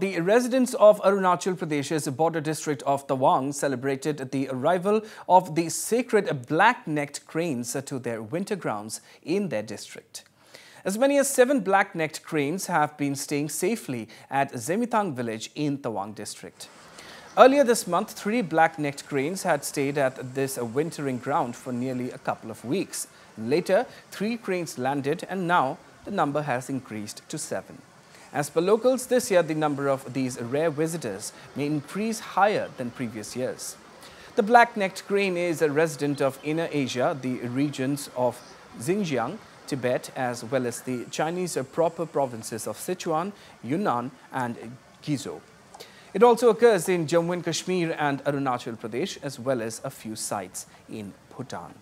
The residents of Arunachal Pradesh's border district of Tawang celebrated the arrival of the sacred black-necked cranes to their winter grounds in their district. As many as seven black-necked cranes have been staying safely at Zemitang village in Tawang district. Earlier this month, three black-necked cranes had stayed at this wintering ground for nearly a couple of weeks. Later, three cranes landed and now the number has increased to seven. As per locals, this year the number of these rare visitors may increase higher than previous years. The black-necked crane is a resident of Inner Asia, the regions of Xinjiang, Tibet, as well as the Chinese proper provinces of Sichuan, Yunnan and Gizo. It also occurs in Jammu and Kashmir and Arunachal Pradesh, as well as a few sites in Bhutan.